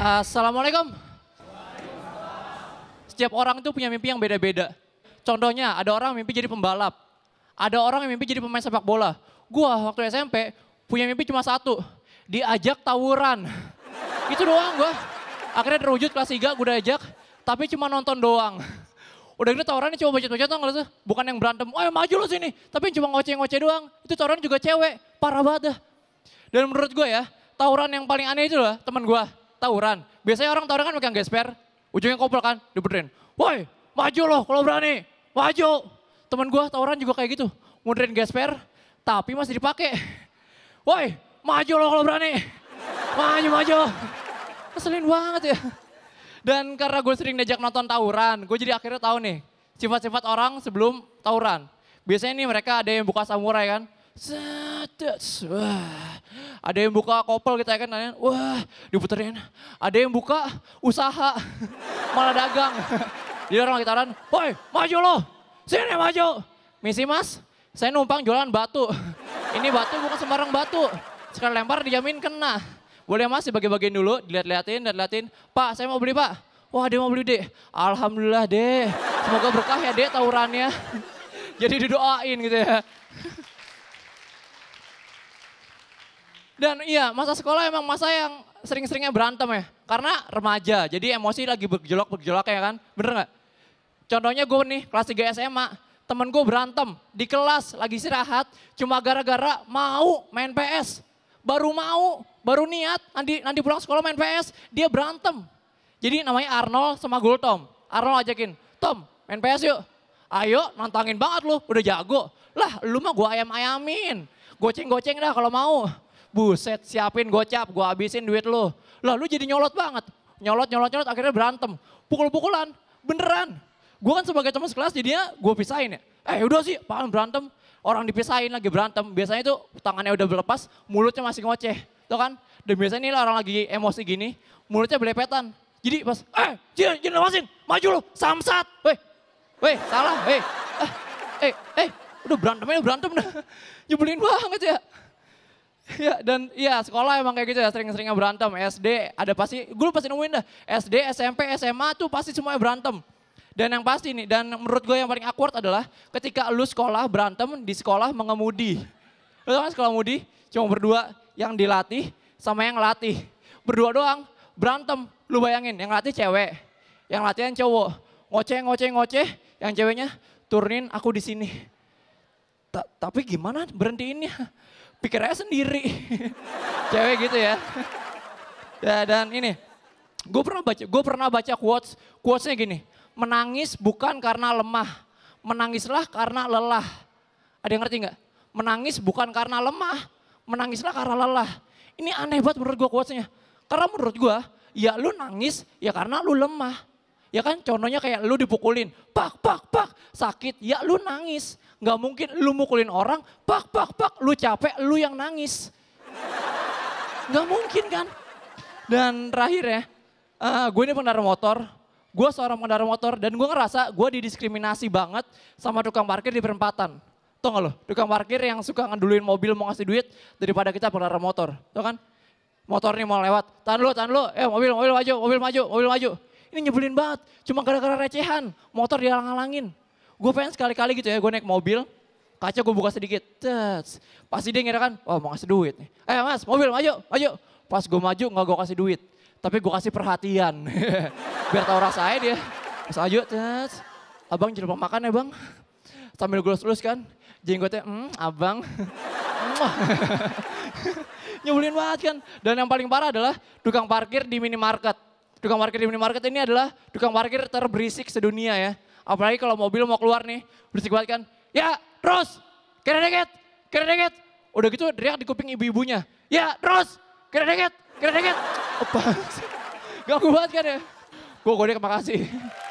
Assalamualaikum. Setiap orang itu punya mimpi yang beda-beda. Contohnya, ada orang mimpi jadi pembalap. Ada orang yang mimpi jadi pemain sepak bola. Gua waktu SMP punya mimpi cuma satu, diajak tawuran. Itu doang gua. Akhirnya terwujud kelas 3 gua diajak, tapi cuma nonton doang. Udah gitu tawuran, cuma bocet-bocet tau gak sih? Bukan yang berantem, Oh maju lu sini. Tapi cuma ngoceh-ngoceh doang. Itu tawuran juga cewek, parah banget dah. Dan menurut gue ya, tawuran yang paling aneh itu lah teman gue tawuran. Biasanya orang tawuran kan pakai gesper, ujungnya kopel kan, dibenerin. Woi, maju loh kalau berani, maju. Temen gue tawuran juga kayak gitu, mundurin gesper, tapi masih dipakai. Woi, maju loh kalau berani, maju, maju. Keselin banget ya. Dan karena gue sering diajak nonton tawuran, gue jadi akhirnya tahu nih, sifat-sifat orang sebelum tawuran. Biasanya nih mereka ada yang buka samurai kan, Sedets. Wah. Ada yang buka kopel kita ya kan nanya, wah diputerin. Ada yang buka usaha, malah dagang. Di orang gitaran, woi maju lo, sini maju. Misi mas, saya numpang jualan batu. Ini batu bukan sembarang batu. Sekali lempar dijamin kena. Boleh mas dibagi-bagiin dulu, dilihat lihatin dilihat lihatin Pak, saya mau beli pak. Wah, dia mau beli deh Alhamdulillah deh Semoga berkah ya dek tawurannya. Jadi didoain gitu ya. Dan iya, masa sekolah emang masa yang sering-seringnya berantem ya. Karena remaja, jadi emosi lagi bergejolak-bergejolak ya kan. Bener gak? Contohnya gue nih, kelas 3 SMA, temen gue berantem di kelas lagi istirahat, cuma gara-gara mau main PS. Baru mau, baru niat, nanti, nanti pulang sekolah main PS, dia berantem. Jadi namanya Arnold sama Gultom. Arnold ajakin, Tom main PS yuk. Ayo nantangin banget lu, udah jago. Lah lu mah gue ayam-ayamin, goceng-goceng dah kalau mau. Buset, siapin gocap, gue habisin duit lo Lah lu jadi nyolot banget. Nyolot, nyolot, nyolot, akhirnya berantem. Pukul-pukulan, beneran. Gue kan sebagai teman sekelas jadinya gue pisahin ya. Eh ya udah sih, paham berantem. Orang dipisahin lagi berantem. Biasanya itu tangannya udah berlepas, mulutnya masih ngoceh. Tuh kan? Dan biasanya ini orang lagi emosi gini, mulutnya belepetan. Jadi pas, eh jangan, jangan lepasin, maju lo, samsat. Weh, weh salah, weh. Eh, eh, eh udah berantem ya berantem dah. Nyebelin banget ya. ya dan ya sekolah emang kayak gitu ya sering-seringnya berantem. SD ada pasti, gue pasti nemuin dah. SD, SMP, SMA tuh pasti semuanya berantem. Dan yang pasti nih, dan menurut gue yang paling awkward adalah ketika lu sekolah berantem di sekolah mengemudi. Lu tau kan sekolah mudi? Cuma berdua yang dilatih sama yang latih. Berdua doang berantem. Lu bayangin yang latih cewek, yang latihan cowok. Ngoceh, ngoceh, ngoceh. Yang ceweknya turunin aku di sini. Tapi gimana berhentiin ini? Ya? pikir aja sendiri. Cewek gitu ya. ya dan ini, gue pernah baca, gue pernah baca quotes, quotesnya gini, menangis bukan karena lemah, menangislah karena lelah. Ada yang ngerti nggak? Menangis bukan karena lemah, menangislah karena lelah. Ini aneh banget menurut gue quotesnya. Karena menurut gue, ya lu nangis ya karena lu lemah. Ya kan contohnya kayak lu dipukulin, pak, pak, pak, sakit, ya lu nangis. Gak mungkin lu mukulin orang, pak, pak, pak, lu capek, lu yang nangis. Gak mungkin kan? Dan terakhir ya, uh, gue ini pengendara motor, gue seorang pengendara motor dan gue ngerasa gue didiskriminasi banget sama tukang parkir di perempatan. Tau gak lo, tukang parkir yang suka ngeduluin mobil mau ngasih duit daripada kita pengendara motor. Tau kan? Motor ini mau lewat, tahan lu, tahan lu, eh mobil, mobil maju, mobil maju, mobil maju ini nyebelin banget. Cuma gara-gara recehan, motor dihalang-halangin. Gue pengen sekali-kali gitu ya, gue naik mobil, kaca gue buka sedikit. Tets. Pasti dia ngira kan, wah mau kasih duit Eh mas, mobil maju, maju. Pas gue maju gak gue kasih duit. Tapi gue kasih perhatian. Biar tau rasanya dia. Mas maju, tets. Abang jadi makan ya bang. Sambil gue lulus kan, jenggotnya, hmm abang. Nyebelin banget kan. Dan yang paling parah adalah tukang parkir di minimarket Tukang parkir di minimarket ini adalah tukang parkir terberisik sedunia ya. Apalagi kalau mobil mau keluar nih, berisik banget kan. Ya, terus, kira deket, kira Udah gitu teriak di kuping ibu-ibunya. Ya, terus, kira deket, kira deket. Apa? Gak kuat kan ya. Gue gue makasih.